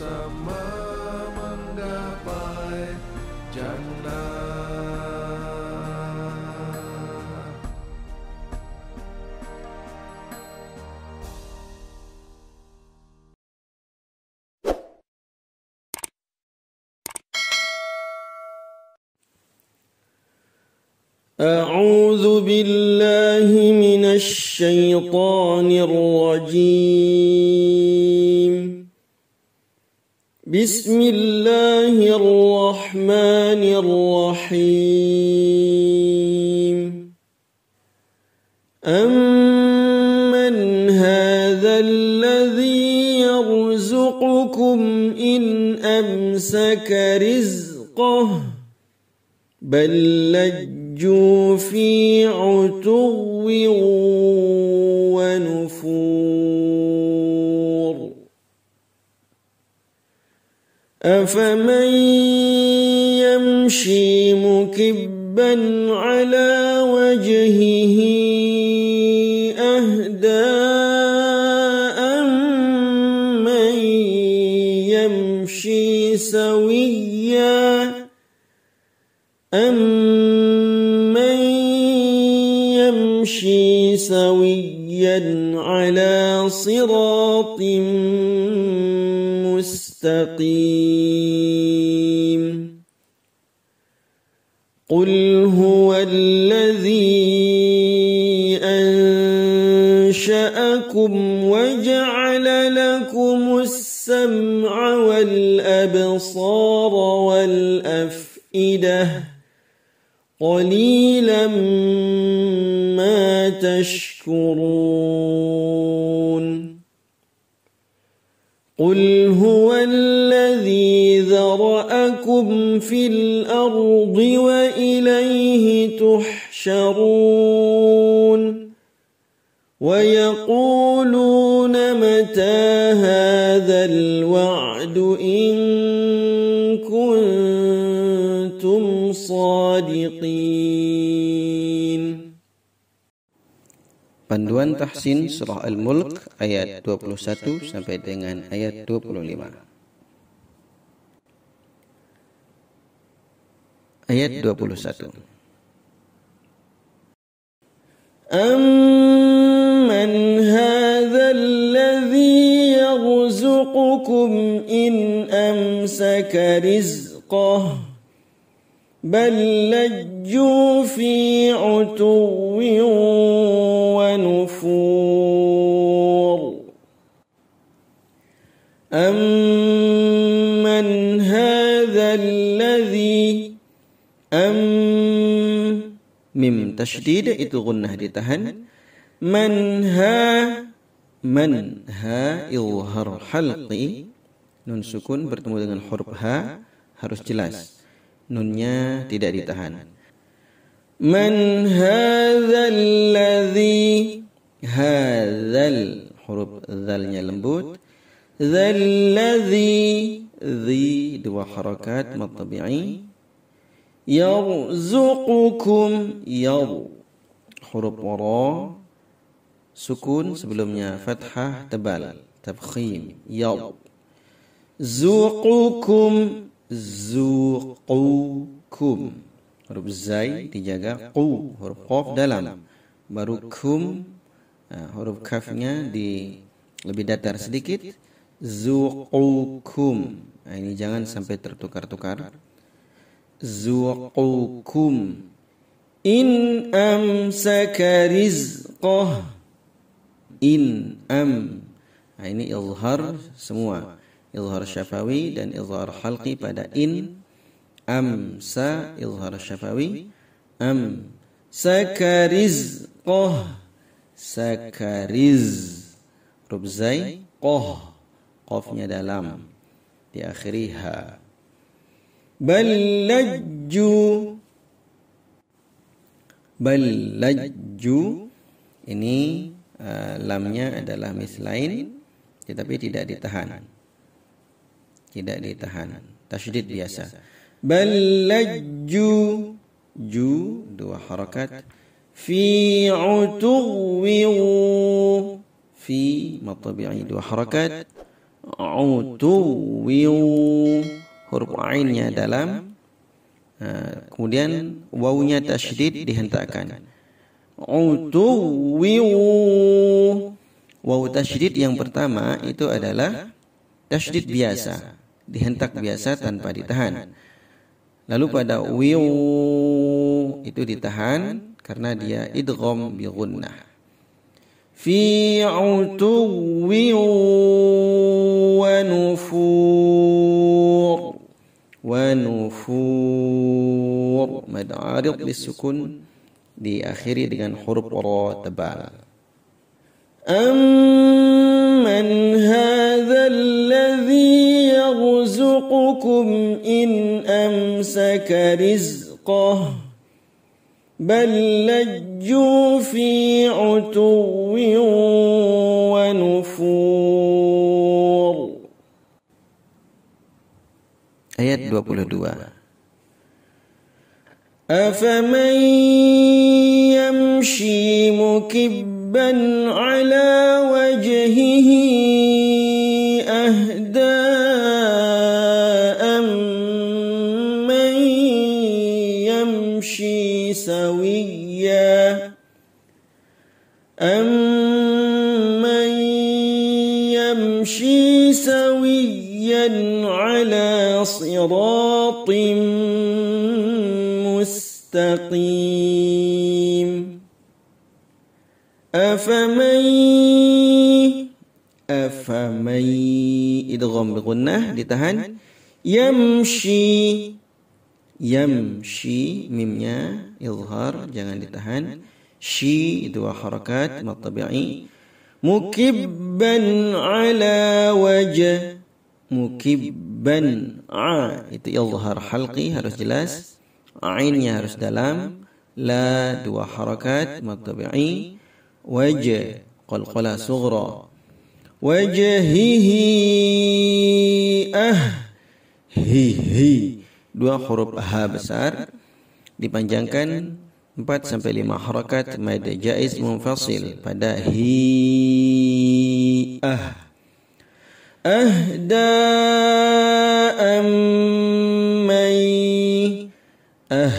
menggapai jannah أعوذ بالله من الشيطان الرجيم بسم الله الرحمن الرحيم أمن هذا الذي يرزقكم إن أمسك رزقه بل لجوا في عتو أفمن يمشي مكبا على وجهه أهدى أمن يمشي سويا أمن يمشي سويا على صراط مستقيم قل هو الذي أنشأكم وجعل لكم السمع والأبصار والأفئدة قليلا ما تشكرون قُلْ هُوَ الَّذِي ذَرَأَكُمْ فِي الْأَرْضِ وَإِلَيْهِ تُحْشَرُونَ وَيَقُولُونَ مَتَى هَذَا الْوَعْدُ إِن كُنتُمْ صَادِقِينَ Panduan Tahsin Surah Al-Mulk ayat 21 sampai dengan ayat 25. Ayat 21. Amman hadzal ladzi yarzuqukum in amsaka rizqahu بل لجوا في عتو نفور أمن هذا الذي أم ميم تشديد itu gunnah ditahan man ha man ha ilhar halqi nun sukun bertemu dengan huruf ha harus jelas nunnya tidak ditahan من هذا الذي هذا الحروب ذل يلمبوت ذا الذي ذي دو حركات ما الطبيعي يرزقكم ير حروب وراء سكون sebelumnya فتحه تبال تبخيم ير زوقكم زوقكم huruf zai dijaga qu huruf qaf dalam baru kum nah, nah huruf kafnya di lebih datar sedikit zuqukum nah, ini jangan sampai tertukar-tukar zuqukum in amsaka rizqah in am nah, ini ilhar semua ilhar syafawi dan ilhar halqi pada in amsa ilhar syafawi am sakariz qoh sakariz rubzai qoh qofnya dalam di ha Balajju, balajju ini uh, lamnya adalah mislain tetapi tidak ditahan tidak ditahan tasydid biasa. biasa bal lajju ju dua harakat fi utuwi fi matabi'i dua harakat utuwi huruf ainnya dalam uh, kemudian wawunya tasydid dihentakkan utuwi waw tasydid yang pertama itu adalah tasydid biasa dihentak biasa tanpa ditahan Lalu pada wiu itu ditahan karena dia idgham bi gunnah. Fi utuwi wa nufur wa nufur mad arid diakhiri dengan huruf ra tebal. Amman hadzal ladzi يرزقكم إن أمسك رزقه بل لجوا في عتو ونفور آيات 22 أفمن يمشي مكبا على وجهه يمشي سويا على صراط مستقيم أفمن أفمن إدغام بغنة لتهن يمشي يمشي ميميا إظهار جangan ditahan شي دو حركات مطبعي mukibban ala wajah mukibban a itu ilhar ya halqi harus jelas ainnya harus dalam la dua harakat matabi'i wajah qalqala sughra wajhihi ah hihi dua huruf h besar dipanjangkan 4 sampai 5 harakat mad jaiz munfasil pada hi ah ahda ammai ah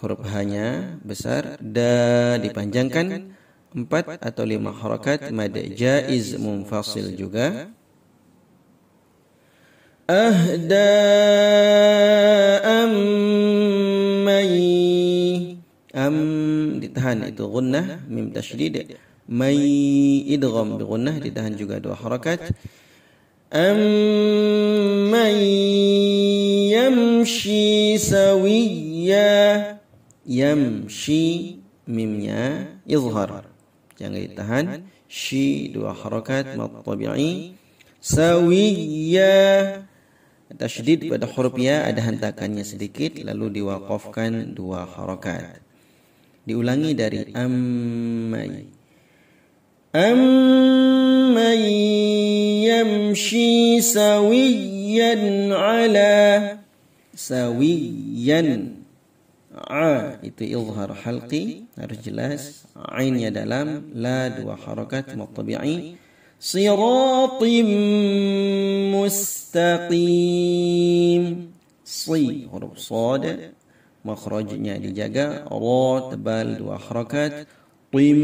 huruf hanya besar da dipanjangkan 4 atau 5 harakat mad jaiz munfasil juga ahda ammai am ditahan itu gunnah mim tasydid may idgham bi gunnah ditahan juga dua harakat amman yamshi sawiya yamshi mimnya izhar jangan ditahan shi dua harakat mad tabi'i sawiya tasydid pada huruf ya ada hentakannya sedikit lalu diwakafkan dua harakat diulangi dari ammai ammai yamshi sawiyan ala sawiyan a itu izhar halqi harus jelas ainnya dalam la dua harakat mutabi'i siratim mustaqim si huruf sad makhrajnya dijaga ro tebal dua harokat tim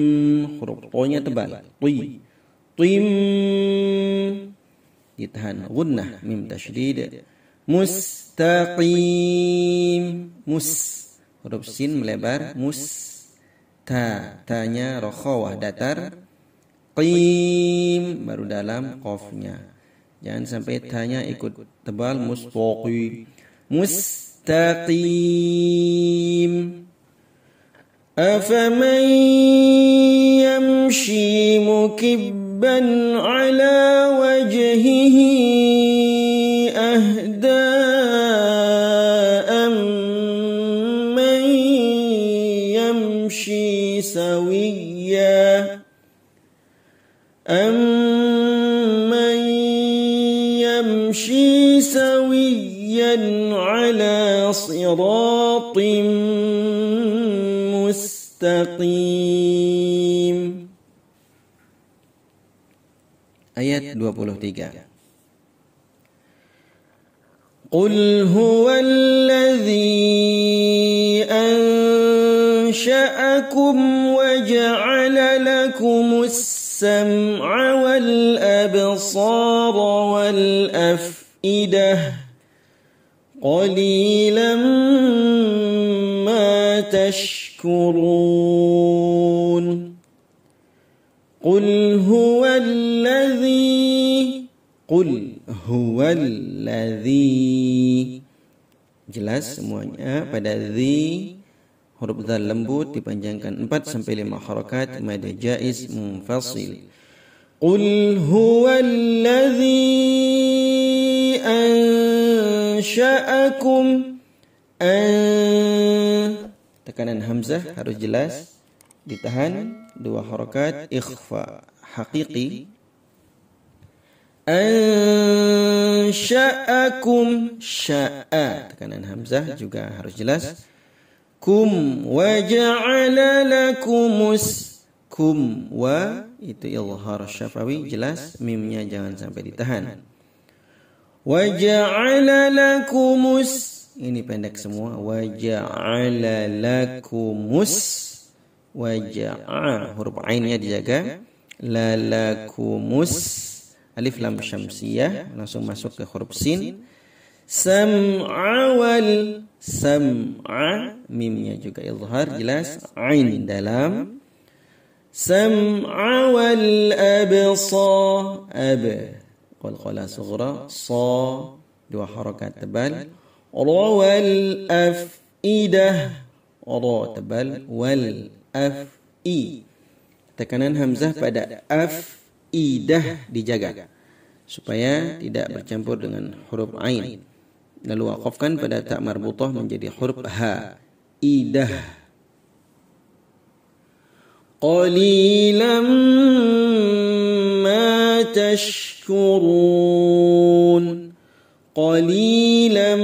huruf to-nya tebal ti tim ditahan gunnah mim tasydid mustaqim mus huruf sin melebar mus ta tanya rokhawah datar qim baru dalam qafnya jangan sampai tanya ikut tebal mustaqim mus مستقيم أفمن يمشي مكبا على صراط مستقيم ايات 23 قل هو الذي أنشأكم وجعل لكم السمع والأبصار والأفئدة قليلا ما تشكرون قل هو الذي قل هو الذي jelas semuanya pada the huruf dal lembut dipanjangkan 4 sampai 5 harakat mada jaiz munfasil qul huwallazi an ansha'akum tekanan hamzah harus jelas ditahan dua harokat ikhfa hakiki ansha'akum sya'a tekanan hamzah juga harus jelas kum wa ja'ala lakumus kum wa itu ilhar syafawi jelas mimnya jangan sampai ditahan Waja'ala lakumus ini pendek semua waja'ala lakumus waja'a huruf ainnya dijaga lalakumus alif lam syamsiyah langsung masuk ke huruf sin sam'a wal sam'a mimnya juga ilham jelas ain dalam sam'a wal absa ab qalqalah sughra sa dua harakat tebal ra wal afidah ra tebal wal i tekanan hamzah pada af idah dijaga supaya tidak bercampur dengan huruf ain lalu waqafkan pada tak marbutah menjadi huruf ha idah qalilam تشكرون قليلا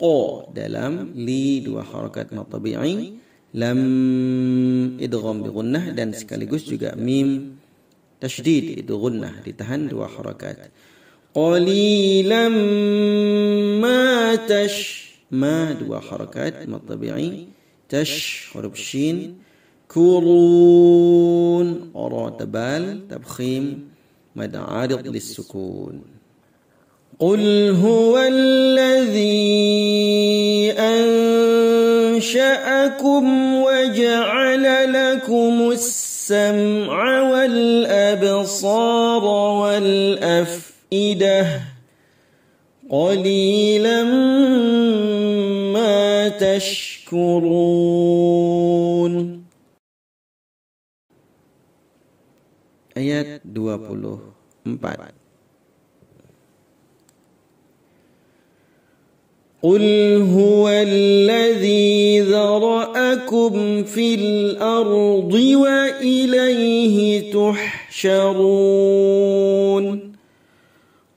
قا dalam li dua harakat mad tabi'i lam idgham bi gunnah dan sekaligus juga mim tasydid itu gunnah ditahan dua harakat qalilam ma tash ma dua harakat mad tabi'i tash huruf shin تذكرون وراء بال تبخيم عارض للسكون قل هو الذي أنشأكم وجعل لكم السمع والأبصار والأفئدة قليلا ما تشكرون ayat 24 قل هو الذي ذرأكم في الأرض وإليه تحشرون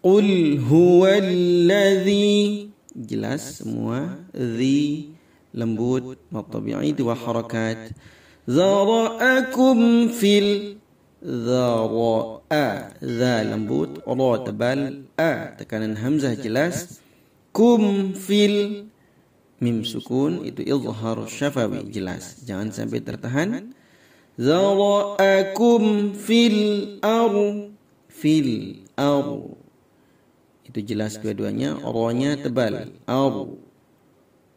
قل هو الذي jelas semua the lembut matabi'i dua harakat zara'akum fil Dhara a Za lembut Ra tebal A tekanan hamzah jelas Kum fil Mim sukun itu izhar syafawi jelas Jangan sampai tertahan Zara'akum fil ar Fil ar Itu jelas dua-duanya Ra-nya tebal Ar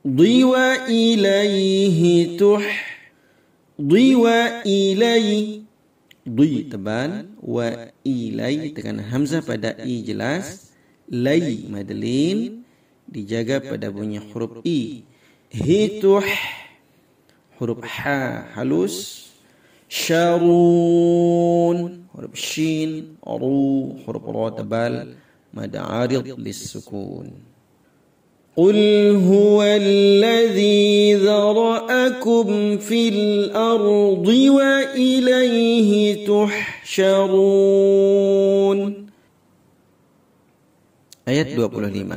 Diwa ilaihi tuh Diwa ilaihi Dui tebal Wa ilai Tekan hamzah pada i jelas Lai madlin Dijaga pada bunyi huruf i Hituh Huruf ha halus Syarun Huruf shin Ru Huruf ra tebal Mada arid sukun قل هو الذي ذرأكم في الأرض وإليه تحشرون Ayat 25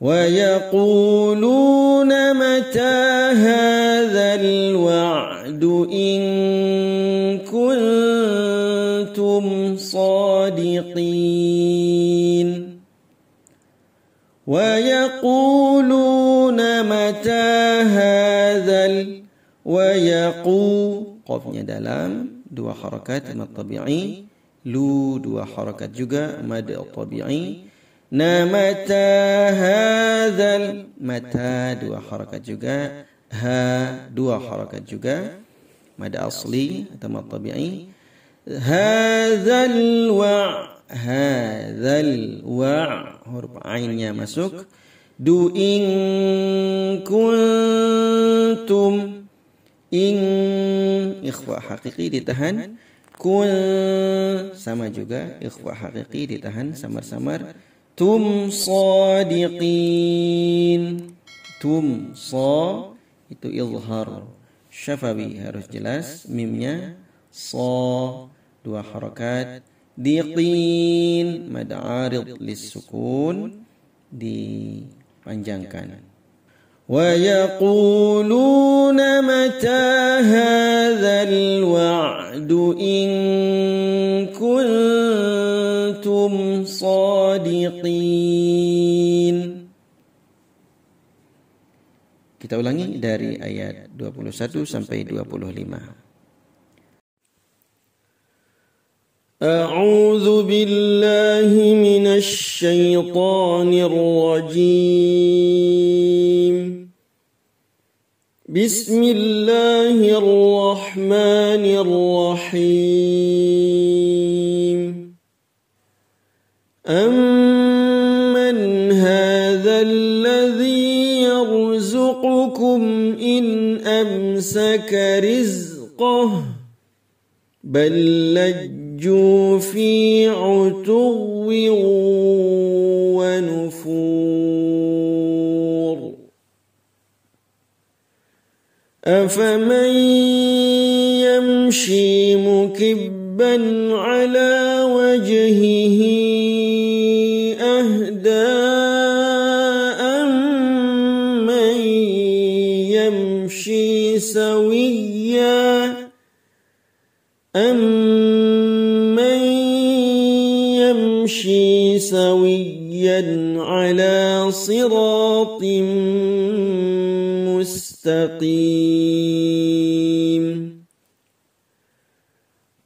ويقولون متى هذا الوعد إن كنتم صادقين ويقولون متى هذا ويقو قفنا دلام دو حركات ما الطبيعي لو دو حركات جوجا مد الطبيعي نمتى هذا متى دو حركات جوجا ها دو حركات جوجا مد أصلي تم الطبيعي هذا الوعد hadzal wa huruf ainnya masuk du in kuntum in ikhfa hakiki ditahan kun sama juga ikhfa hakiki ditahan samar-samar tum sadiqin tum sa itu ilhar syafawi harus jelas mimnya sa dua harakat diqin mad arid lisukun dipanjangkan wa yaquluna mata hadzal wa'du in kuntum sadiqin Kita ulangi dari ayat 21 sampai 25 أعوذ بالله من الشيطان الرجيم بسم الله الرحمن الرحيم أمن هذا الذي يرزقكم إن أمسك رزقه بل لج لجوا في عتو ونفور أفمن يمشي مكبا على وجهه أهدى أمن يمشي سويا سويا على صراط مستقيم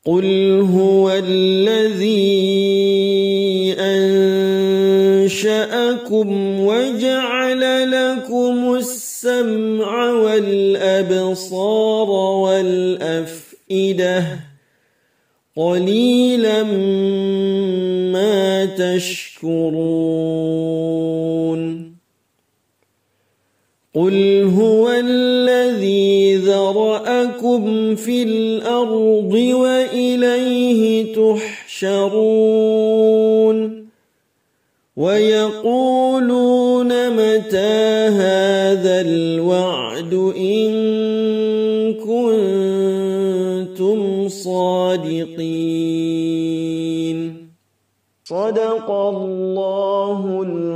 قل هو الذي أنشأكم وجعل لكم السمع والأبصار والأفئدة قليلا تشكرون قل هو الذي ذرأكم في الأرض وإليه تحشرون ويقولون متى هذا الوعد إن كنتم صادقين صدق الله العظيم